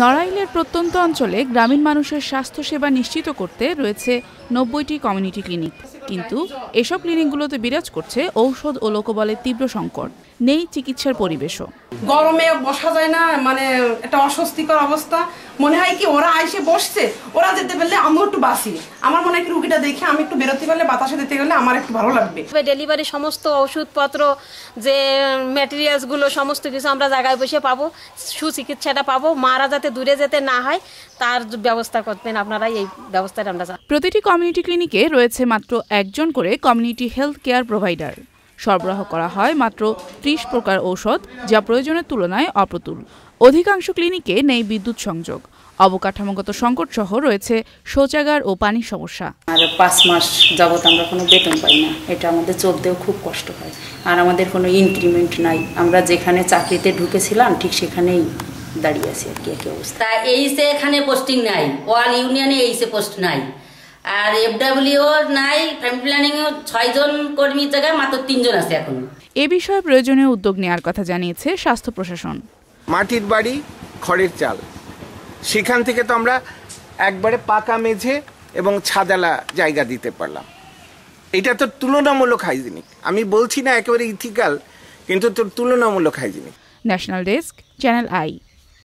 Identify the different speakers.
Speaker 1: নড়াইলের প্রত্যন্ত অঞ্চলে গ্রামীণ মানুষের স্বাস্থ্যসেবা নিশ্চিত করতে রয়েছে নব্বইটি কমিউনিটি ক্লিনিক কিন্তু এসব ক্লিনিকগুলোতে বিরাজ করছে ঔষধ ও লোকবলের তীব্র সংকট নেই চিকিৎসার পরিবেশও গরমে বসা যায় না মানে একটা
Speaker 2: অস্বস্তিকর অবস্থা মনে হয় কি ওরা আইসে বসছে ওরা যেতে পারলে আমিও একটু বাসি আমার মনে হয় কি রুগীটা দেখে আমি একটু বেরোতে পারলে বাতাসে দিতে গেলে আমার একটু ভালো লাগবে
Speaker 3: ডেলিভারি সমস্ত ওষুধপত্র যে ম্যাটেরিয়ালসগুলো সমস্ত কিছু আমরা জায়গায় বসে পাবো সুচিকিৎসাটা পাবো মারা যাতে দূরে যেতে না হয় তার ব্যবস্থা করবেন আপনারা এই ব্যবস্থাটা আমরা প্রতিটি
Speaker 1: কমিউনিটি ক্লিনিকে রয়েছে মাত্র একজন করে কমিউনিটি হেলথ কেয়ার প্রোভাইডার সরবরাহ করা হয় মাত্র ত্রিশ প্রকার ঔষধ যা প্রয়োজনের তুলনায় অপ্রতুল অধিকাংশ ক্লিনিকে নেই বিদ্যুৎ সংযোগ অবকাঠামোগত সংকট সহ রয়েছে শৌচাগার ও পানির সমস্যা
Speaker 4: আর পাঁচ মাস যাবৎ আমরা কোনো বেতন পাই না এটা আমাদের চলতেও খুব কষ্ট হয় আর আমাদের কোনো ইনক্রিমেন্ট নাই আমরা যেখানে চাকরিতে ঢুকেছিলাম ঠিক সেখানেই দাঁড়িয়ে আছি আর কি একই অবস্থা
Speaker 5: এই এখানে পোস্টিং নাই ওয়ার্ল্ড ইউনিয়নে এইসে পোস্ট নাই আর এফডাব্লিউ নাই ফ্যামিলি প্ল্যানিং ছয়জন কর্মীর জায়গায় মাত্র তিনজন আছে
Speaker 1: এখন এ বিষয়ে প্রয়োজনীয় উদ্যোগ নেওয়ার কথা জানিয়েছে স্বাস্থ্য প্রশাসন
Speaker 6: মাটির বাড়ি খড়ের চাল সেখান থেকে তো আমরা একবারে পাকা মেঝে এবং ছাদালা জায়গা দিতে পারলাম এটা তো তুলনামূলক হাইজিনিক আমি বলছি না একেবারে ইথিক্যাল কিন্তু তোর তুলনামূলক hygienic
Speaker 1: national desk channel I